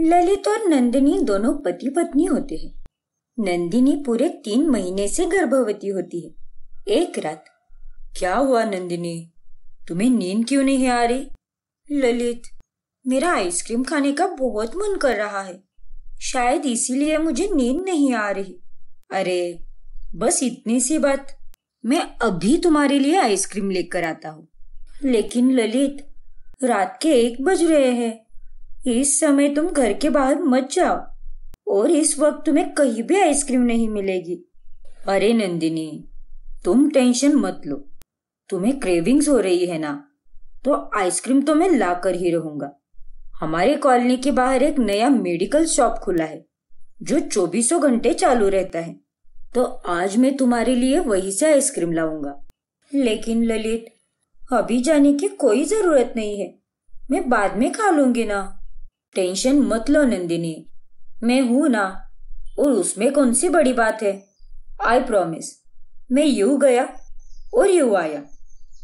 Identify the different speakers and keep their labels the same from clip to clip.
Speaker 1: ललित और नंदिनी दोनों पति पत्नी होते हैं नंदिनी पूरे तीन महीने से गर्भवती होती है एक रात क्या हुआ नंदिनी तुम्हें नींद क्यों नहीं आ रही ललित मेरा आइसक्रीम खाने का बहुत मन कर रहा है शायद इसीलिए मुझे नींद नहीं आ रही अरे बस इतनी सी बात मैं अभी तुम्हारे लिए आइसक्रीम लेकर आता हूँ लेकिन ललित रात के एक बज रहे हैं इस समय तुम घर के बाहर मत जाओ और इस वक्त तुम्हें कहीं भी आइसक्रीम नहीं मिलेगी अरे नंदिनी तुम टेंशन मत लो तुम्हें क्रेविंग्स हो रही है ना तो आइसक्रीम तो मैं ला कर ही रहूंगा हमारे कॉलोनी के बाहर एक नया मेडिकल शॉप खुला है जो चौबीसों घंटे चालू रहता है तो आज मैं तुम्हारे लिए वहीं से आइसक्रीम लाऊंगा लेकिन ललित अभी जाने की कोई जरूरत नहीं है मैं बाद में खा लूंगी ना टेंशन मत लो नंदिनी मैं हूं ना और उसमें कौन सी बड़ी बात है आई प्रोमिस मैं यू गया और यू आया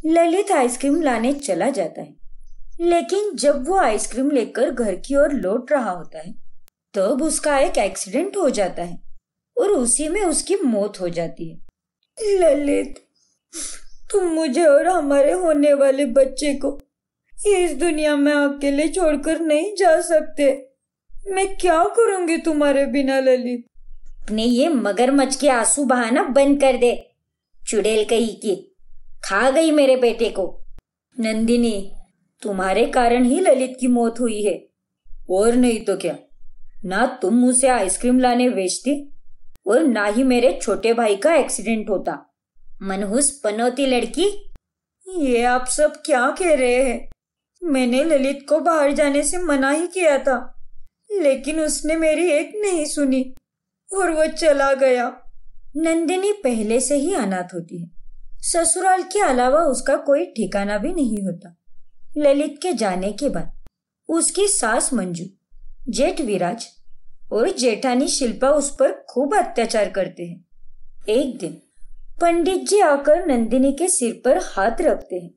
Speaker 1: ललित आइसक्रीम लाने चला जाता है लेकिन जब वो आइसक्रीम लेकर घर की ओर लौट रहा होता है तब उसका एक एक्सीडेंट हो जाता है और उसी में उसकी मौत हो जाती है ललित तुम मुझे और हमारे होने वाले बच्चे को ये इस दुनिया में अकेले छोड़कर नहीं जा सकते मैं क्या करूंगी तुम्हारे बिना ललित अपने ये मगरमच्छ के आंसू बहाना बंद कर दे चुड़ैल कही की खा गई मेरे बेटे को नंदिनी तुम्हारे कारण ही ललित की मौत हुई है और नहीं तो क्या ना तुम मुझसे आइसक्रीम लाने बेचती और ना ही मेरे छोटे भाई का एक्सीडेंट होता मनहूस पनौती लड़की ये आप सब क्या कह रहे हैं मैंने ललित को बाहर जाने से मना ही किया था लेकिन उसने मेरी एक नहीं सुनी और वो चला गया नंदिनी पहले से ही अनाथ होती है ससुराल के अलावा उसका कोई ठिकाना भी नहीं होता ललित के जाने के बाद उसकी सास मंजू जेठ विराज और जेठानी शिल्पा उस पर खूब अत्याचार करते हैं एक दिन पंडित जी आकर नंदिनी के सिर पर हाथ रखते हैं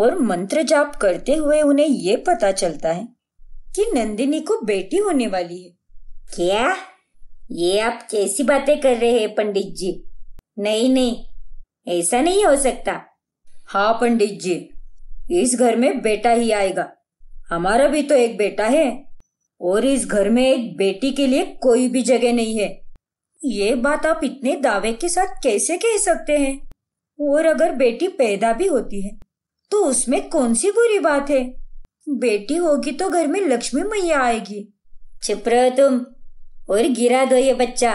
Speaker 1: और मंत्र जाप करते हुए उन्हें ये पता चलता है कि नंदिनी को बेटी होने वाली है क्या ये आप कैसी बातें कर रहे हैं पंडित जी नहीं नहीं ऐसा नहीं हो सकता हाँ पंडित जी इस घर में बेटा ही आएगा हमारा भी तो एक बेटा है और इस घर में एक बेटी के लिए कोई भी जगह नहीं है ये बात आप इतने दावे के साथ कैसे कह सकते हैं और अगर बेटी पैदा भी होती है तो उसमें कौन सी बुरी बात है बेटी होगी तो घर में लक्ष्मी मैया आएगी चुप रहो तुम और गिरा दो ये बच्चा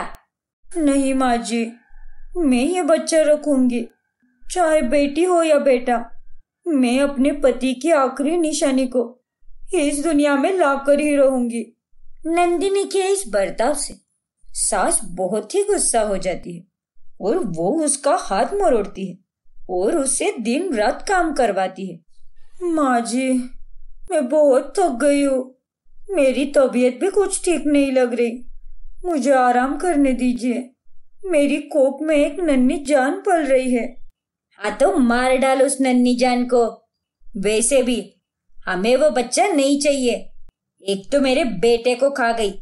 Speaker 1: नहीं माँ जी मैं ये बच्चा रखूंगी चाहे बेटी हो या बेटा मैं अपने पति की आखिरी निशानी को इस दुनिया में ला कर ही रहूंगी नंदिनी के इस बर्ताव से सास बहुत ही गुस्सा हो जाती है और वो उसका हाथ मरोड़ती है और उसे दिन रात काम करवाती है माँ जी मैं बहुत थक गई हूँ मेरी तबीयत भी कुछ ठीक नहीं लग रही मुझे आराम करने दीजिए मेरी कोप में एक नन्नी जान पल रही है हाँ तो मार डाल उस नन्नी जान को वैसे भी हमें वो बच्चा नहीं चाहिए एक तो मेरे बेटे को खा गई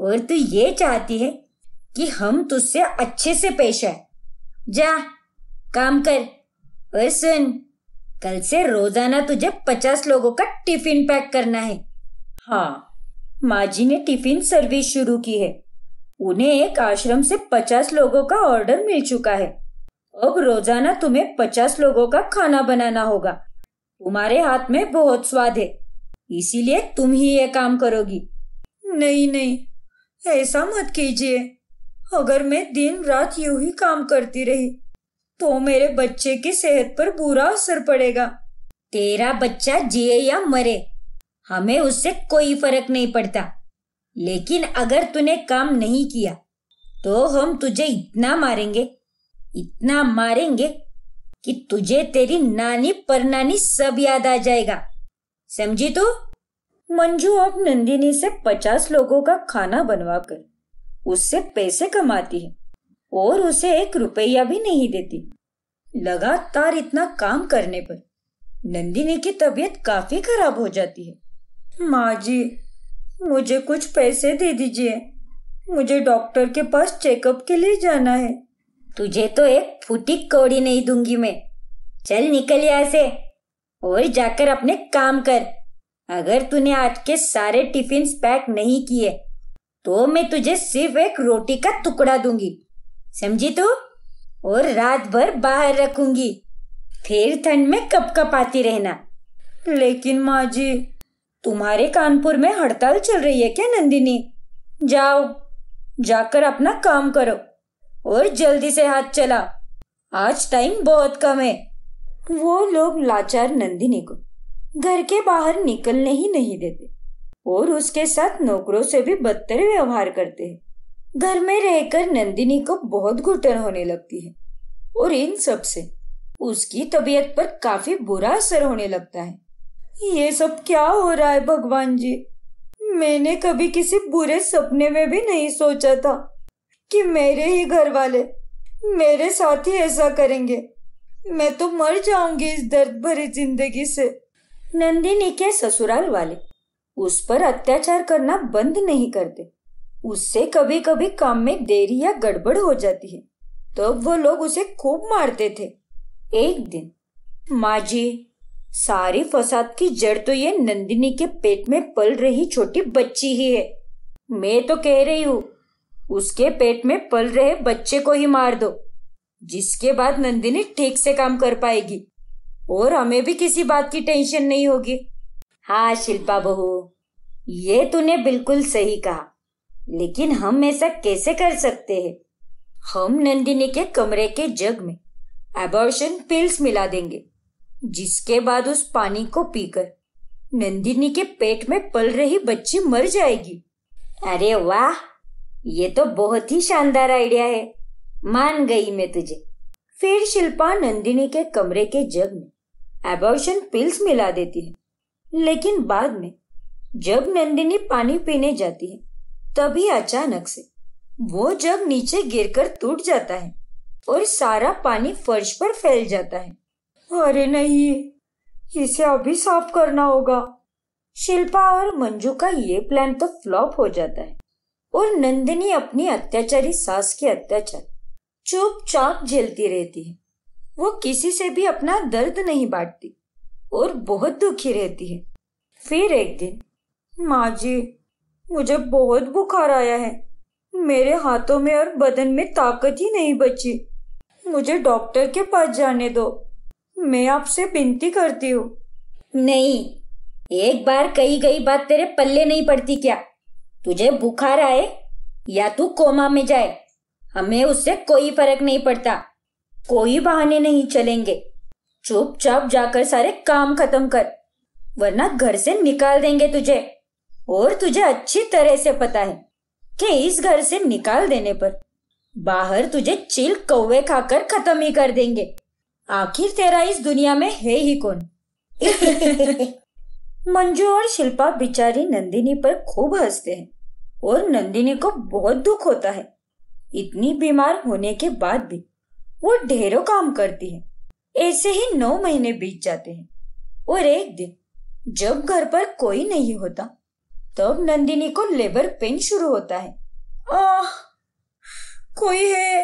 Speaker 1: और तू ये चाहती है कि हम तुझसे अच्छे से पेश है जा काम कर सुन कल से रोजाना तुझे पचास लोगों का टिफिन पैक करना है हाँ माँ जी ने टिफिन सर्विस शुरू की है उन्हें एक आश्रम से पचास लोगों का ऑर्डर मिल चुका है अब रोजाना तुम्हें पचास लोगों का खाना बनाना होगा तुम्हारे हाथ में बहुत स्वाद है इसीलिए तुम ही ये काम करोगी नहीं नहीं ऐसा मत कीजिए अगर मैं दिन रात यू ही काम करती रही तो मेरे बच्चे की सेहत पर बुरा असर पड़ेगा तेरा बच्चा जिए या मरे हमें उससे कोई फर्क नहीं पड़ता लेकिन अगर तूने काम नहीं किया तो हम तुझे इतना मारेंगे इतना मारेंगे कि तुझे तेरी नानी परनानी सब याद आ जाएगा समझी तू मंजू अब नंदिनी से पचास लोगों का खाना बनवा कर उससे पैसे कमाती है और उसे एक रुपया भी नहीं देती लगातार इतना काम करने पर नंदिनी की तबीयत काफी खराब हो जाती है माँ जी मुझे कुछ पैसे दे दीजिए मुझे डॉक्टर के पास चेकअप के लिए जाना है तुझे तो एक फूटी कौड़ी नहीं दूंगी मैं चल निकल यहाँ से और जाकर अपने काम कर अगर तूने आज के सारे टिफिन पैक नहीं किए तो मैं तुझे सिर्फ एक रोटी का टुकड़ा दूंगी समझी तू और रात भर बाहर रखूंगी फिर ठंड में कप कप आती रहना लेकिन माँ जी तुम्हारे कानपुर में हड़ताल चल रही है क्या नंदिनी जाओ जाकर अपना काम करो और जल्दी से हाथ चला आज टाइम बहुत कम है वो लोग लाचार नंदिनी को घर के बाहर निकलने ही नहीं देते और उसके साथ नौकरों से भी बदतर व्यवहार करते हैं घर में रहकर नंदिनी को बहुत घुटन होने लगती है और इन सब से उसकी तबीयत पर काफी बुरा असर होने लगता है ये सब क्या हो रहा है भगवान जी मैंने कभी किसी बुरे सपने में भी नहीं सोचा था कि मेरे ही घर वाले मेरे साथ ही ऐसा करेंगे मैं तो मर जाऊंगी इस दर्द भरी जिंदगी से नंदिनी के ससुराल वाले उस पर अत्याचार करना बंद नहीं करते उससे कभी कभी काम में देरी या गड़बड़ हो जाती है तब तो वो लोग उसे खूब मारते थे एक दिन माँ जी सारी फसाद की जड़ तो ये नंदिनी के पेट में पल रही छोटी बच्ची ही है मैं तो कह रही हूँ उसके पेट में पल रहे बच्चे को ही मार दो जिसके बाद नंदिनी ठीक से काम कर पाएगी और हमें भी किसी बात की टेंशन नहीं होगी हाँ शिल्पा बहू ये तूने बिल्कुल सही कहा लेकिन हम ऐसा कैसे कर सकते हैं हम नंदिनी के कमरे के जग में एबॉर्शन पिल्स मिला देंगे जिसके बाद उस पानी को पीकर नंदिनी के पेट में पल रही बच्ची मर जाएगी अरे वाह ये तो बहुत ही शानदार आइडिया है मान गई मैं तुझे फिर शिल्पा नंदिनी के कमरे के जग में एबॉर्शन पिल्स मिला देती है लेकिन बाद में जब नंदिनी पानी पीने जाती है तभी अचानक से वो जग नीचे गिरकर टूट जाता है और सारा पानी फर्श पर फैल जाता है अरे नहीं इसे अभी साफ करना होगा शिल्पा और मंजू का ये प्लान तो फ्लॉप हो जाता है और नंदिनी अपनी अत्याचारी सास के अत्याचार चुपचाप झेलती रहती है वो किसी से भी अपना दर्द नहीं बांटती और बहुत दुखी रहती है फिर एक दिन माँ जी मुझे बहुत बुखार आया है मेरे हाथों में और बदन में ताकत ही नहीं बची मुझे डॉक्टर के पास जाने दो मैं आपसे विनती करती हूँ नहीं एक बार कही गई बात तेरे पल्ले नहीं पड़ती क्या तुझे बुखार आए या तू कोमा में जाए हमें उससे कोई फर्क नहीं पड़ता कोई बहाने नहीं चलेंगे चुपचाप जाकर सारे काम खत्म कर वरना घर से निकाल देंगे तुझे और तुझे अच्छी तरह से पता है कि इस घर से निकाल देने पर बाहर तुझे चिल कौवे खाकर खत्म ही कर देंगे आखिर तेरा इस दुनिया में है ही कौन मंजू और शिल्पा बिचारी नंदिनी पर खूब हंसते हैं और नंदिनी को बहुत दुख होता है इतनी बीमार होने के बाद भी वो ढेरों काम करती है ऐसे ही नौ महीने बीत जाते हैं और एक दिन जब घर पर कोई नहीं होता तब तो नंदिनी को लेबर पेन शुरू होता है आ कोई है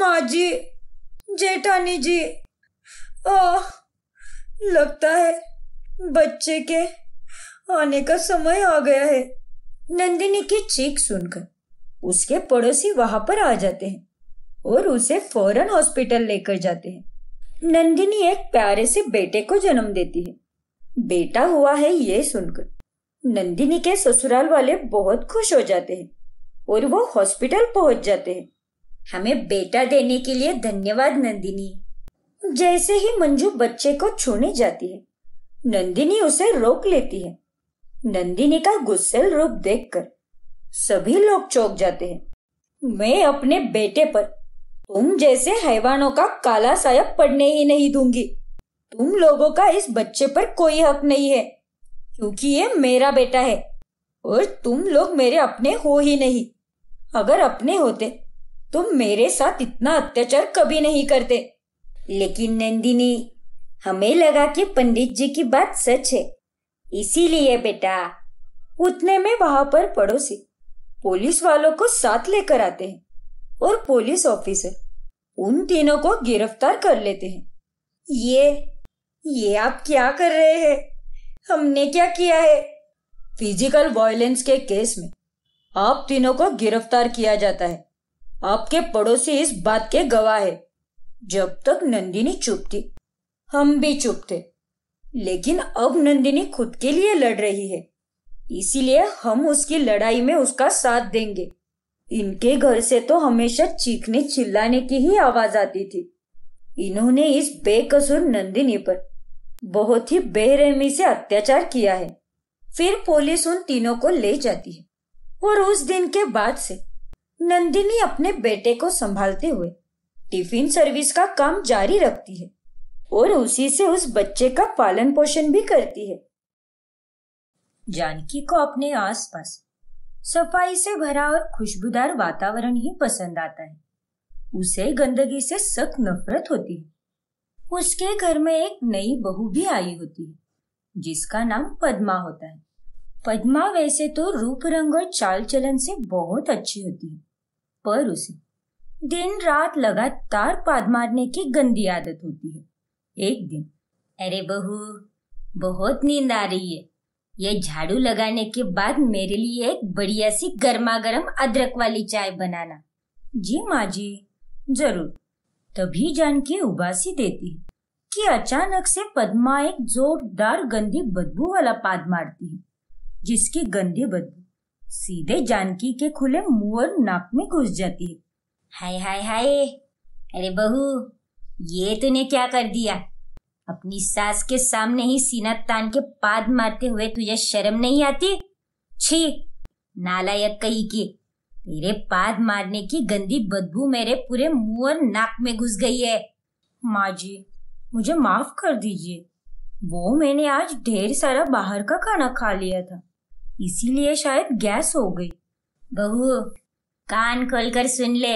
Speaker 1: माँ जी जेठानी जी आ, लगता है बच्चे के आने का समय आ गया है नंदिनी की चीख सुनकर उसके पड़ोसी वहां पर आ जाते हैं और उसे फौरन हॉस्पिटल लेकर जाते हैं नंदिनी एक प्यारे से बेटे को जन्म देती है बेटा हुआ है ये सुनकर नंदिनी के ससुराल वाले बहुत खुश हो जाते हैं और वो हॉस्पिटल पहुंच जाते हैं हमें बेटा देने के लिए धन्यवाद नंदिनी जैसे ही मंजू बच्चे को छूने जाती है नंदिनी उसे रोक लेती है नंदिनी का गुस्सेल रूप देखकर सभी लोग चौक जाते हैं मैं अपने बेटे पर तुम जैसे हैवानों का काला साया पड़ने ही नहीं दूंगी तुम लोगों का इस बच्चे पर कोई हक नहीं है क्योंकि ये मेरा बेटा है और तुम लोग मेरे अपने हो ही नहीं अगर अपने होते तो मेरे साथ इतना अत्याचार कभी नहीं करते लेकिन नंदिनी हमें लगा कि पंडित जी की बात सच है इसीलिए बेटा उतने में वहां पर पड़ोसी पुलिस वालों को साथ लेकर आते हैं और पुलिस ऑफिसर उन तीनों को गिरफ्तार कर लेते हैं ये ये आप क्या कर रहे हैं हमने क्या किया है फिजिकल वॉयलेंस के केस में आप तीनों को गिरफ्तार किया जाता है आपके पड़ोसी इस बात के गवाह है जब तक नंदिनी चुप थी हम भी चुप थे लेकिन अब नंदिनी खुद के लिए लड़ रही है इसीलिए हम उसकी लड़ाई में उसका साथ देंगे इनके घर से तो हमेशा चीखने चिल्लाने की ही आवाज आती थी इन्होंने इस बेकसूर नंदिनी पर बहुत ही बेरहमी से अत्याचार किया है फिर पुलिस उन तीनों को ले जाती है और उस दिन के बाद से नंदिनी अपने बेटे को संभालते हुए टिफिन सर्विस का काम जारी रखती है और उसी से उस बच्चे का पालन पोषण भी करती है जानकी को अपने आसपास सफाई से भरा और खुशबूदार वातावरण ही पसंद आता है उसे गंदगी से सख्त नफरत होती है उसके घर में एक नई बहू भी आई होती है जिसका नाम पद्मा होता है पद्मा वैसे तो रूप रंग और चाल चलन से बहुत अच्छी होती है पर उसे दिन रात लगातार पाद मारने की गंदी आदत होती है एक दिन अरे बहू बहुत नींद आ रही है ये झाड़ू लगाने के बाद मेरे लिए एक बढ़िया सी गर्मा गर्म अदरक वाली चाय बनाना जी माँ जी जरूर तभी जानकी उबासी देती कि अचानक से पद्मा एक जोरदार गंदी बदबू वाला पाद मारती है जिसकी गंदी बदबू सीधे जानकी के खुले मुंह और नाक में घुस जाती है हाय हाय हाय अरे बहू ये तूने क्या कर दिया अपनी सास के सामने ही सीना तान के पाद मारते हुए तुझे शर्म नहीं आती छी नालायक कही की तेरे पाद मारने की गंदी बदबू मेरे पूरे मुंह और नाक में घुस गई है माँ जी मुझे माफ कर दीजिए वो मैंने आज ढेर सारा बाहर का खाना खा लिया था इसीलिए शायद गैस हो गई बहू कान कर सुन ले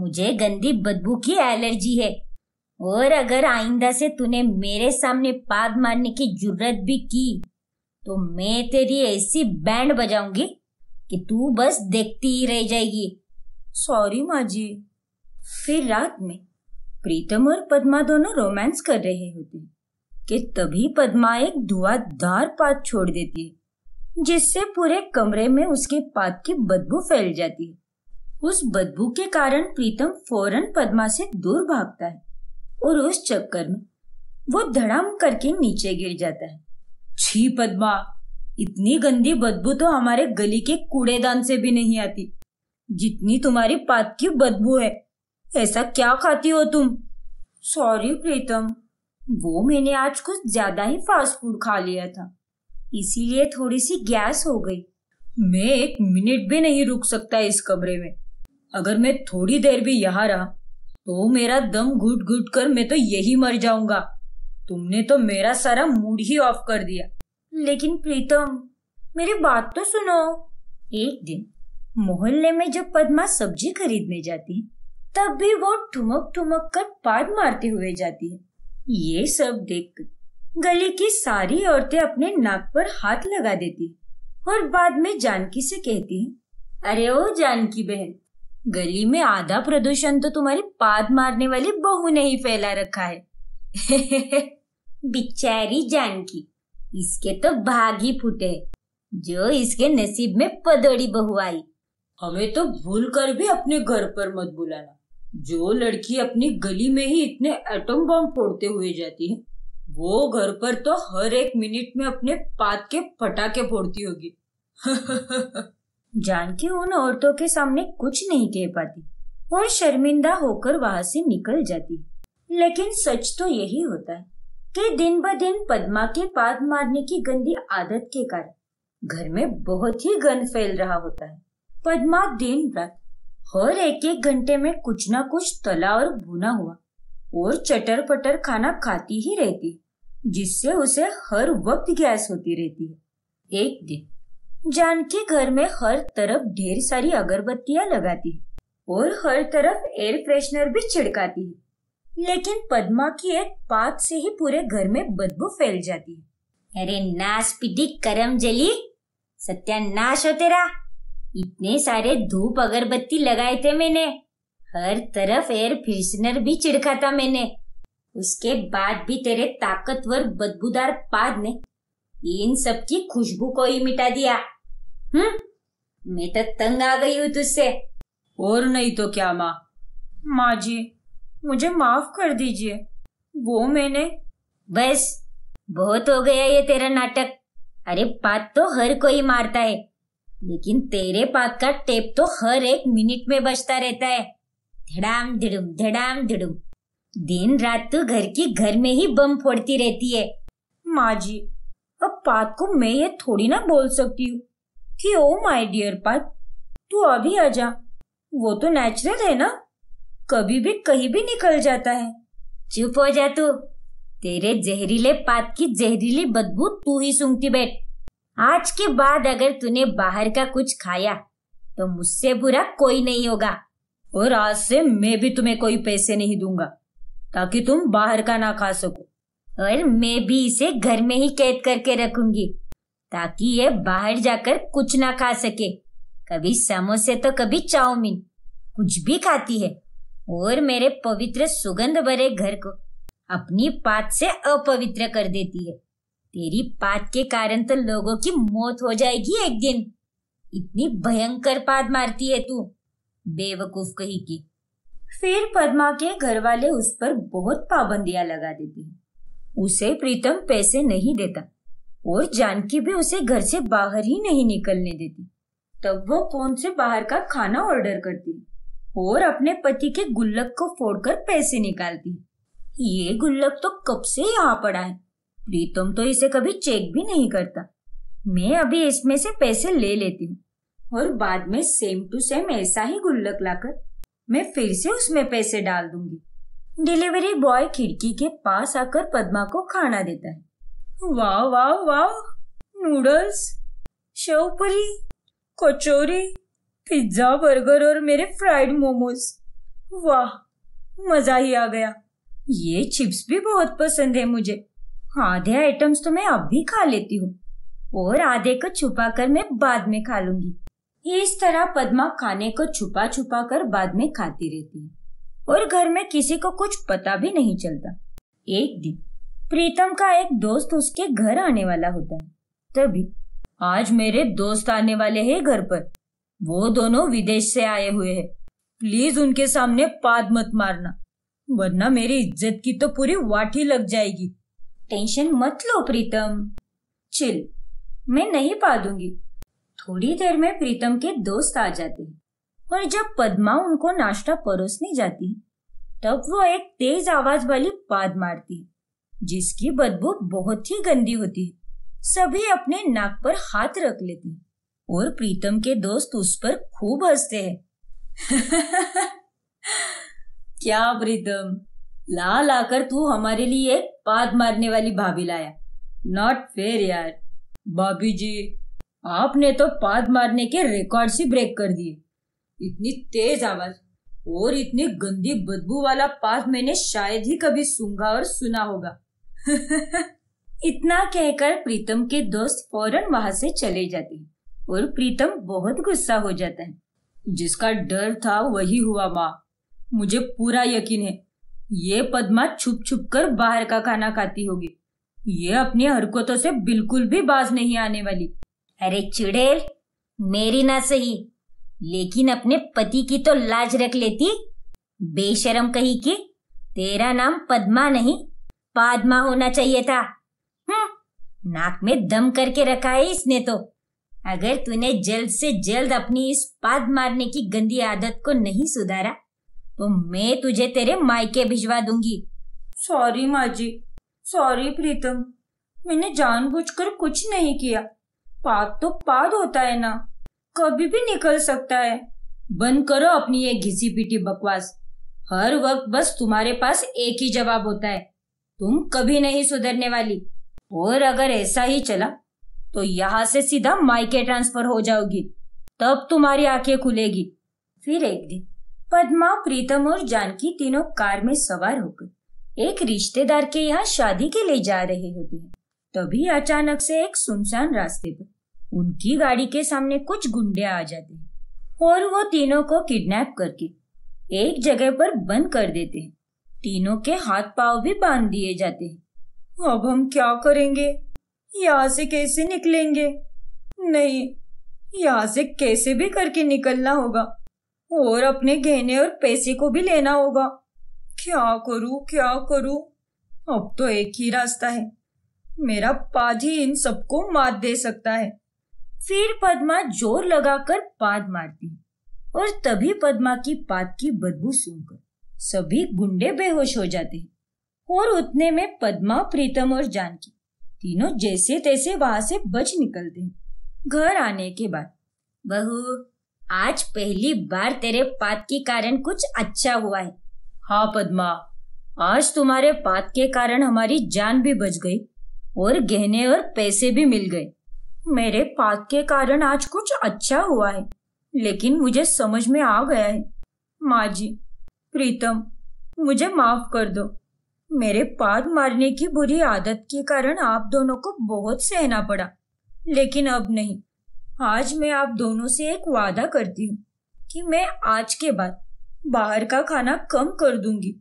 Speaker 1: मुझे गंदी बदबू की एलर्जी है और अगर आइंदा से तूने मेरे सामने पाद मारने की जरूरत भी की तो मैं तेरी ऐसी बैंड बजाऊंगी कि तू बस देखती ही रह जाएगी सॉरी माँ जी फिर रात में प्रीतम और पद्मा दोनों रोमांस कर रहे होते हैं कि तभी पद्मा एक धुआंधार पात छोड़ देती है जिससे पूरे कमरे में उसके पात की बदबू फैल जाती है उस बदबू के कारण प्रीतम फौरन पद्मा से दूर भागता है और उस चक्कर में वो धड़ाम करके नीचे गिर जाता है छी पद्मा इतनी गंदी बदबू तो हमारे गली के कूड़ेदान से भी नहीं आती जितनी तुम्हारी पात की बदबू है ऐसा क्या खाती हो तुम सॉरी प्रीतम वो मैंने आज कुछ ज्यादा ही फास्ट फूड खा लिया था इसीलिए थोड़ी सी गैस हो गई मैं एक मिनट भी नहीं रुक सकता इस कमरे में अगर मैं थोड़ी देर भी यहाँ रहा तो मेरा दम घुट घुट कर मैं तो यही मर जाऊंगा तुमने तो मेरा सारा मूड ही ऑफ कर दिया लेकिन प्रीतम मेरी बात तो सुनो एक दिन मोहल्ले में जब पद्मा सब्जी खरीदने जाती है तब भी वो ठुमक ठुमक कर पाद मारते हुए जाती है ये सब देख गली की सारी औरतें अपने नाक पर हाथ लगा देती और बाद में जानकी से कहती है अरे ओ जानकी बहन गली में आधा प्रदूषण तो तुम्हारी पाद मारने वाली बहू ने ही फैला रखा है बिचारी जानकी इसके तो भाग ही फूटे जो इसके नसीब में पदोड़ी बहु आई हमें तो भूल कर भी अपने घर पर मत बुलाना जो लड़की अपनी गली में ही इतने एटम बॉम्ब फोड़ते हुए जाती है वो घर पर तो हर एक मिनट में अपने पात के पटाखे फोड़ती होगी जान के उन औरतों के सामने कुछ नहीं कह पाती और शर्मिंदा होकर वहाँ से निकल जाती लेकिन सच तो यही होता है कि दिन ब दिन पद्मा के पाद मारने की गंदी आदत के कारण घर में बहुत ही गन फैल रहा होता है पद्मा दिन रात हर एक एक घंटे में कुछ ना कुछ तला और भुना हुआ और चटर पटर खाना खाती ही रहती जिससे उसे हर वक्त गैस होती रहती है एक दिन जानकी घर में हर तरफ ढेर सारी अगरबत्तियां लगाती है और हर तरफ एयर फ्रेशनर भी छिड़काती है लेकिन पद्मा की एक बात से ही पूरे घर में बदबू फैल जाती है अरे नाश पीटी करम जली सत्यानाश हो तेरा इतने सारे धूप अगरबत्ती लगाए थे मैंने हर तरफ एयर फ्रेशनर भी छिड़का था मैंने उसके बाद भी तेरे ताकतवर बदबूदार पाद ने इन सब की खुशबू को ही मिटा दिया हम्म मैं तो तंग आ गई हूँ तुझसे और नहीं तो क्या माँ माँ जी मुझे माफ कर दीजिए वो मैंने बस बहुत हो गया ये तेरा नाटक अरे पात तो हर कोई मारता है लेकिन तेरे पात का टेप तो हर एक मिनट में बजता रहता है धड़ाम धड़ुम धड़ाम धड़ुम दिन रात तो घर की घर में ही बम फोड़ती रहती है माँ जी अब पात को मैं ये थोड़ी ना बोल सकती हूँ कि ओ माय डियर पात तू अभी आ जा वो तो नेचुरल है ना कभी भी कहीं भी निकल जाता है चुप हो जा तू तेरे जहरीले पात की जहरीली बदबू तू ही सूंघती बैठ आज के बाद अगर तूने बाहर का कुछ खाया तो मुझसे बुरा कोई नहीं होगा और आज से मैं भी तुम्हें कोई पैसे नहीं दूंगा ताकि तुम बाहर का ना खा सको और मैं भी इसे घर में ही कैद करके रखूंगी ताकि ये बाहर जाकर कुछ ना खा सके कभी समोसे तो कभी चाउमीन कुछ भी खाती है और मेरे पवित्र सुगंध भरे घर को अपनी पात से अपवित्र कर देती है तेरी पात के कारण तो लोगों की मौत हो जाएगी एक दिन इतनी भयंकर पात मारती है तू बेवकूफ कही की फिर पद्मा के घर वाले उस पर बहुत पाबंदियां लगा देते हैं उसे प्रीतम पैसे नहीं देता और जानकी भी उसे घर से बाहर ही नहीं निकलने देती तब वो फोन से बाहर का खाना ऑर्डर करती है और अपने पति के गुल्लक को फोड़कर पैसे निकालती ये गुल्लक तो कब से यहाँ पड़ा है प्रीतम तो इसे कभी चेक भी नहीं करता मैं अभी इसमें से पैसे ले लेती हूँ और बाद में सेम टू सेम ऐसा ही गुल्लक लाकर मैं फिर से उसमें पैसे डाल दूंगी डिलीवरी बॉय खिड़की के पास आकर पद्मा को खाना देता है वाह वाह वाह noodles sevpuri kachori pizza burger और मेरे फ्राइड मोमोज वाह मजा ही आ गया ये चिप्स भी बहुत पसंद है मुझे आधे आइटम्स तो मैं अब भी खा लेती हूँ और आधे को छुपा कर मैं बाद में खा लूंगी इस तरह पद्मा खाने को छुपा छुपा कर बाद में खाती रहती है और घर में किसी को कुछ पता भी नहीं चलता एक दिन प्रीतम का एक दोस्त उसके घर आने वाला होता है तभी आज मेरे दोस्त आने वाले हैं घर पर वो दोनों विदेश से आए हुए हैं प्लीज उनके सामने पाद मत मारना वरना मेरी इज्जत की तो पूरी वाठी लग जाएगी टेंशन मत लो प्रीतम चिल मैं नहीं पा दूंगी थोड़ी देर में प्रीतम के दोस्त आ जाते हैं और जब पद्मा उनको नाश्ता परोसने जाती तब वो एक तेज आवाज वाली पाद मारती जिसकी बदबू बहुत ही गंदी होती सभी अपने नाक पर हाथ रख लेती और प्रीतम के दोस्त उस पर खूब हंसते हैं क्या प्रीतम ला लाकर तू हमारे लिए पाद मारने वाली भाभी लाया नॉट फेयर यार भाभी जी आपने तो पाद मारने के रिकॉर्ड से ब्रेक कर दिए इतनी तेज आवाज और इतनी गंदी बदबू वाला पाद मैंने शायद ही कभी सूंघा और सुना होगा इतना कहकर प्रीतम के दोस्त फौरन वहां से चले जाते हैं और प्रीतम बहुत गुस्सा हो जाता है जिसका डर था वही हुआ माँ मुझे पूरा यकीन है ये पद्मा छुप छुप कर बाहर का खाना खाती होगी ये अपनी हरकतों से बिल्कुल भी बाज नहीं आने वाली अरे चिड़ेल मेरी ना सही लेकिन अपने पति की तो लाज रख लेती बेशरम कही कि तेरा नाम पद्मा नहीं पादमा होना चाहिए था हम्म, नाक में दम करके रखा है इसने तो अगर तूने जल्द से जल्द अपनी इस पाद मारने की गंदी आदत को नहीं सुधारा तो मैं तुझे तेरे मायके भिजवा दूंगी सॉरी माँ जी सॉरी प्रीतम मैंने जानबूझकर कुछ नहीं किया पाद तो पाद होता है ना कभी भी निकल सकता है बंद करो अपनी ये घिसी पीटी बकवास हर वक्त बस तुम्हारे पास एक ही जवाब होता है तुम कभी नहीं सुधरने वाली और अगर ऐसा ही चला तो यहाँ से सीधा मायके ट्रांसफर हो जाओगी तब तुम्हारी आंखें खुलेगी फिर एक दिन पद्मा प्रीतम और जानकी तीनों कार में सवार होकर एक रिश्तेदार के यहाँ शादी के लिए जा रहे होते हैं तभी अचानक से एक सुनसान रास्ते पर उनकी गाड़ी के सामने कुछ गुंडे आ जाते हैं और वो तीनों को किडनैप करके एक जगह पर बंद कर देते हैं तीनों के हाथ पाव भी बांध दिए जाते हैं अब हम क्या करेंगे यहाँ से कैसे निकलेंगे नहीं यहाँ से कैसे भी करके निकलना होगा और अपने गहने और पैसे को भी लेना होगा क्या करूं क्या करूं अब तो एक ही रास्ता है मेरा पाद ही इन सबको मात दे सकता है फिर पद्मा जोर लगाकर पाद मारती और तभी पद्मा की पाद की बदबू सुनकर सभी गुंडे बेहोश हो जाते हैं और उतने में पद्मा प्रीतम और जानकी तीनों जैसे तैसे वहां से बच निकलते घर आने के बाद बहू आज पहली बार तेरे पात के कारण कुछ अच्छा हुआ है हाँ पद्मा आज तुम्हारे पात के कारण हमारी जान भी बच गई और गहने और पैसे भी मिल गए मेरे पात के कारण आज कुछ अच्छा हुआ है लेकिन मुझे समझ में आ गया है माँ जी प्रीतम मुझे माफ कर दो मेरे पाद मारने की बुरी आदत के कारण आप दोनों को बहुत सहना पड़ा लेकिन अब नहीं आज मैं आप दोनों से एक वादा करती हूँ कि मैं आज के बाद बाहर का खाना कम कर दूंगी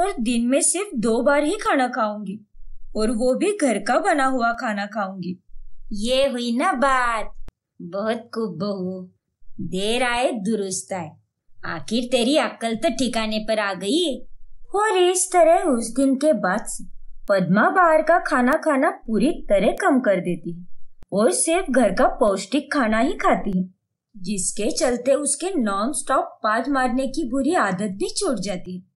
Speaker 1: और दिन में सिर्फ दो बार ही खाना खाऊंगी और वो भी घर का बना हुआ खाना खाऊंगी ये हुई ना बात बहुत खूब बहू देर आए दुरुस्त आए आखिर तेरी अक्कल तो ठिकाने पर आ गई और इस तरह उस दिन के बाद से पद्मा बाहर का खाना खाना पूरी तरह कम कर देती है और सिर्फ घर का पौष्टिक खाना ही खाती है जिसके चलते उसके नॉन स्टॉप पाद मारने की बुरी आदत भी छूट जाती है